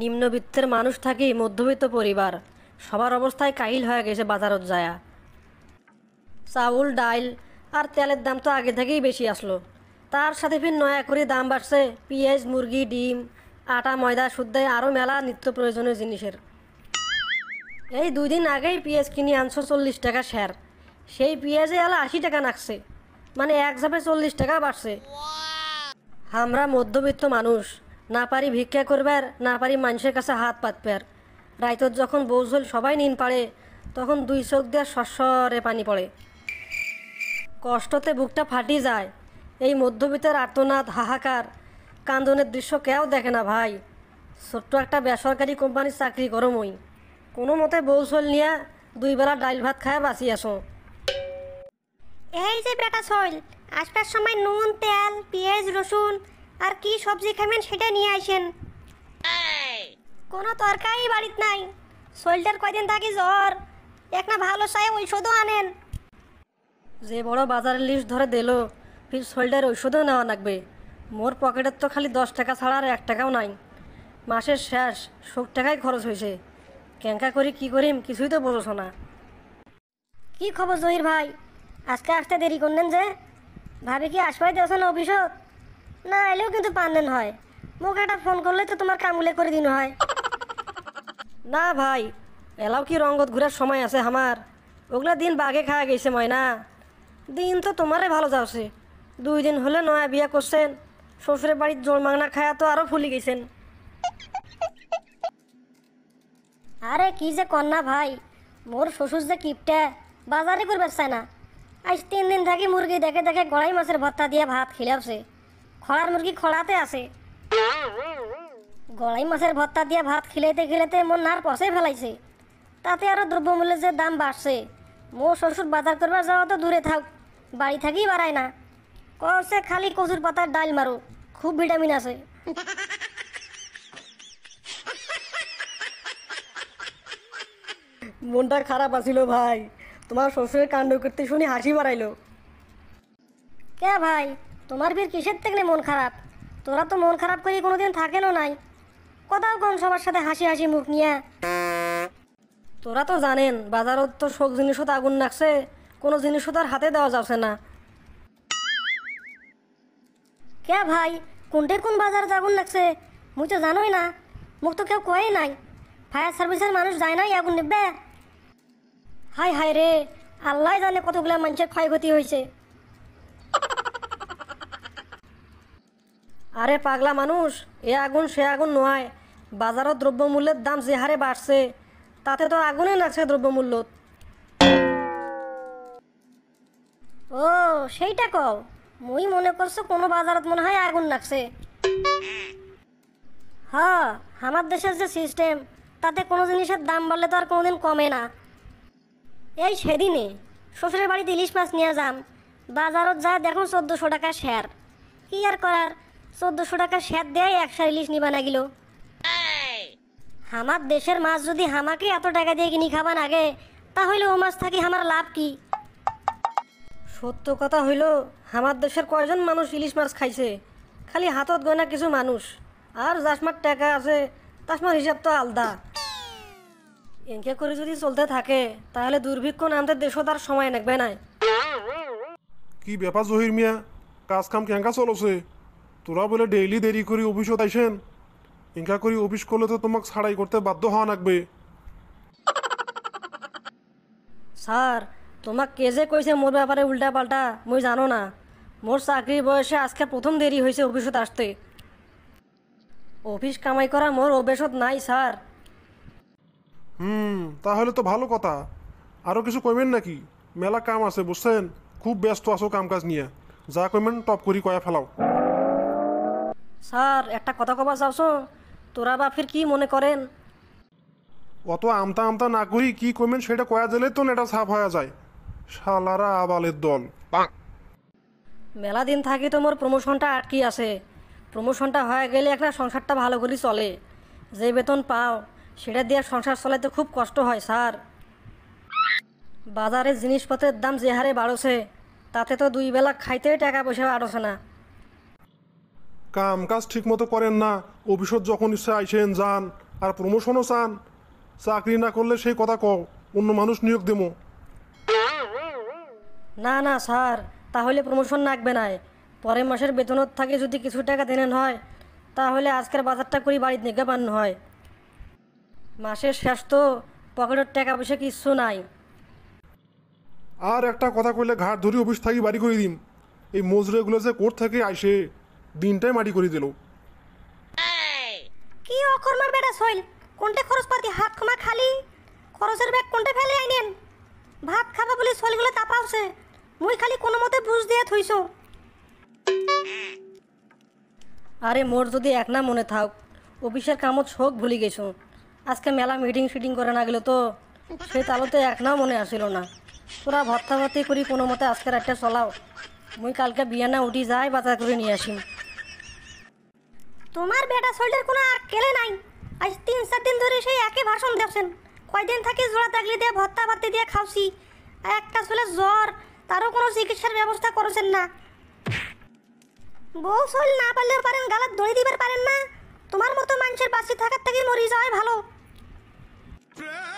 নিম্নবিত্তের মানুষ থাকি মধ্যবিত্ত পরিবার সবার অবস্থায় কাহিল হয়ে গেছে বাজারত যায়া চাউল ডাইল আর তেলের দাম তো আগে থেকেই বেশি আসলো তার সাথে ফির নয়া করে দাম বাড়ছে পেঁয়াজ মুরগি ডিম আটা ময়দা সুদ্দায় আরও মেলা নিত্য প্রয়োজনীয় জিনিসের এই দুই দিন আগেই পেঁয়াজ কিনি আনছো চল্লিশ টাকা শেয়ার সেই পেঁয়াজে এলা আশি টাকা নাকছে মানে এক ঝাপে চল্লিশ টাকা বাড়ছে আমরা মধ্যবিত্ত মানুষ না পারি ভিক্ষা করবার না পারি মানুষের কাছে হাত পাতবার রাইতর যখন বৌঝল সবাই নিন পাড়ে তখন দুই চোখ দেওয়া সস্বরে পানি পড়ে কষ্টতে বুকটা ফাটি যায় এই মধ্যবিত্তের আর্তনাদ হাহাকার কান্দনের দৃশ্য কেউ দেখে না ভাই ছোট্ট একটা বেসরকারি কোম্পানির চাকরি করো ওই কোনো মতে বৌসল নিয়ে বেলা ডাইল ভাত খায় বাঁচি আসো এই যে বেটা শৈল আসবার সময় নুন তেল পেঁয়াজ রসুন আর কি সবজি খাবেন সেটা নিয়ে আসেন কোনো তরকারি বাড়িতে নাই শরীরটার কয়দিন থাকি জ্বর এক না ভালো সাহেব ঔষধও আনেন যে বড় বাজারের লিস্ট ধরে দিল ফির শরীরটার ঔষধও নেওয়া লাগবে মোর পকেটের তো খালি দশ টাকা ছাড়া আর এক টাকাও নাই মাসের শেষ সব টাকাই খরচ হয়েছে ক্যাঙ্কা করি কি করিম কিছুই তো বোঝো না কি খবর জহির ভাই আজকে আসতে দেরি করলেন যে ভাবে কি আসবাই দেওয়া না অভিষেক না এলেও কিন্তু পান্দেন হয় মোক একটা ফোন করলে তো তোমার কামগুলে করে দিন হয় না ভাই এলাও কি রঙ্গত ঘুরার সময় আছে আমার ওগুলা দিন বাঘে খাওয়া গেছে ময়না দিন তো তোমারে ভালো যাওছে দুই দিন হলে নয়া বিয়া করছেন শ্বশুরের বাড়ির জোর মাংনা খায়া তো আরও ফুলি গেছেন আরে কি যে কন্যা ভাই মোর শ্বশুর যে কিপটা বাজারে করবার চায় না আজ তিন দিন থাকি মুরগি দেখে দেখে গড়াই মাছের ভত্তা দিয়ে ভাত খেলাবছে খড়ার মুরগি খড়াতে আসে গলাই মাছের ভত্তা দিয়ে ভাত খিলাইতে খিলাইতে মোর নার পশে ফেলাইছে তাতে আরও দ্রব্যমূল্যের যে দাম বাড়ছে মো শ্বশুর বাজার করবার যাওয়া তো দূরে থাক বাড়ি থাকি বাড়ায় না কষে খালি কচুর পাতার ডাল মারো খুব ভিটামিন আছে মনটা খারাপ আছিল ভাই তোমার শ্বশুরের কাণ্ড করতে শুনি হাসি বাড়াইলো কে ভাই তোমার বীর কিসের থেকে মন খারাপ তোরা তো মন খারাপ করে কোনোদিন থাকেনও নাই কোথাও কোন সবার সাথে হাসি হাসি মুখ নিয়ে তোরা তো জানেন বাজারত তো শোক জিনিসও তো আগুন লাগছে কোনো জিনিসও তার হাতে দেওয়া যাচ্ছে না কে ভাই কোনটে কোন বাজার আগুন লাগছে মুই তো জানোই না মুখ তো কেউ কয়েই নাই ফায়ার সার্ভিসের মানুষ যায় নাই আগুন নিবে হাই হাই রে আল্লাহ জানে কতগুলা মানুষের ক্ষয়ক্ষতি হয়েছে আরে পাগলা মানুষ এ আগুন সে আগুন নয় বাজারত দ্রব্যমূল্যের দাম যে হারে বাড়ছে তাতে তো আগুনে লাগছে দ্রব্যমূল্য ও সেইটা কও মুই মনে করছো কোনো বাজারত মনে হয় আগুন লাগছে হ্যাঁ আমার দেশের যে সিস্টেম তাতে কোনো জিনিসের দাম বাড়লে তো আর কোনোদিন কমে না এই সেদিনে শ্বশুরের বাড়িতে ইলিশ মাছ নিয়ে যান বাজারত যা দেখুন চোদ্দোশো টাকা শেয়ার কি আর করার চোদ্দশো টাকা স্যার দেয় একশো ইলিশ নিবা না গেল আমার দেশের মাছ যদি হামাকে এত টাকা দিয়ে কিনি খাবান আগে তাহলে ও মাছ থাকি আমার লাভ কি সত্য কথা হইল আমার দেশের কয়জন মানুষ ইলিশ মাছ খাইছে খালি হাতত গয়না কিছু মানুষ আর যাসমার টাকা আছে তাসমার হিসাব তো আলদা এনকে করে যদি চলতে থাকে তাহলে দুর্ভিক্ষ নামতে দেশও তার সময় লাগবে নাই কি ব্যাপার জহির মিয়া কাজ কাম কেঙ্কা চলছে তোরা বলে ডেইলি দেরি করে অফিস আইসেন ইনকা করি অফিস করলে তো তোমাকে ছাড়াই করতে বাধ্য হওয়া লাগবে স্যার তোমাক কে যে কইছে মোর ব্যাপারে উল্টা পাল্টা মই জানো না মোর চাকরি বয়সে আজকে প্রথম দেরি হয়েছে অফিসত আসতে অফিস কামাই করা মোর অভ্যেসত নাই স্যার হুম তাহলে তো ভালো কথা আরো কিছু কইবেন নাকি মেলা কাম আছে বুঝছেন খুব ব্যস্ত আছো কাম কাজ নিয়ে যা কইবেন টপ করি কয়া ফেলাও স্যার একটা কথা কবা চাওছো তোরা বা ফির কি মনে করেন অত আমতা আমতা না করি কি কমেন সেটা কয়া দিলে তো নেটা সাফ হয়ে যায় শালারা আবালের দল মেলা দিন থাকি তো মোর প্রমোশনটা আটকি আছে প্রমোশনটা হয়ে গেলে একটা সংসারটা ভালো করে চলে যে বেতন পাও সেটা দিয়ে সংসার চলাইতে খুব কষ্ট হয় স্যার বাজারে জিনিসপত্রের দাম যে হারে বাড়ছে তাতে তো দুই বেলা খাইতে টাকা পয়সা বাড়ছে না কাম কাজ ঠিক মতো করেন না অফিসত যখন ইচ্ছা আইসেন যান আর প্রমোশনও চান চাকরি না করলে সেই কথা কও অন্য মানুষ নিয়োগ দেবো না না স্যার তাহলে প্রমোশন লাগবে না পরের মাসের বেতনত থাকে যদি কিছু টাকা দেন হয় তাহলে আজকের বাজারটা করি বাড়ির নিগে পান হয় মাসের শেষ তো পকেটের টাকা পয়সা কিচ্ছু নাই আর একটা কথা কইলে ঘাট ধরি অফিস থাকি বাড়ি করে দিন এই মজুরেগুলো যে কোর্ট থেকে আসে দিনটাই মাটি করে দিল কি অকর্মার বেটা সইল কোনটা খরচ পাতি হাত খমা খালি খরচের ব্যাগ কোনটা ফেলে আইনেন ভাত খাবা বলে সলগুলো তাপাওছে মুই খালি কোনো মতে বুঝ দিয়ে থইছো আরে মোর যদি এক না মনে থাক অফিসের কামত শোক ভুলি গেছো আজকে মেলা মিটিং ফিটিং করে না গেল তো সে তালতে এক না মনে আসিল না তোরা ভর্তা ভত্তি করি কোনো মতে আজকে একটা চলাও মুই কালকে বিয়ানা উঠি যাই বাজার করে নিয়ে আসিম তোমার বেটা শরীরের কোনো আর কেলে নাই আজ তিন চার দিন ধরে সেই একই ভাষণ দেখছেন কয়দিন থাকি জোড়া তাকলি দিয়ে ভত্তা ভাতি দিয়ে খাওছি একটা ছেলে জ্বর তারও কোনো চিকিৎসার ব্যবস্থা করেছেন না বউ শরীর না পারলেও পারেন গালার দড়ি দিবার পারেন না তোমার মতো মানুষের বাঁচি থাকার থেকে মরি যাওয়াই ভালো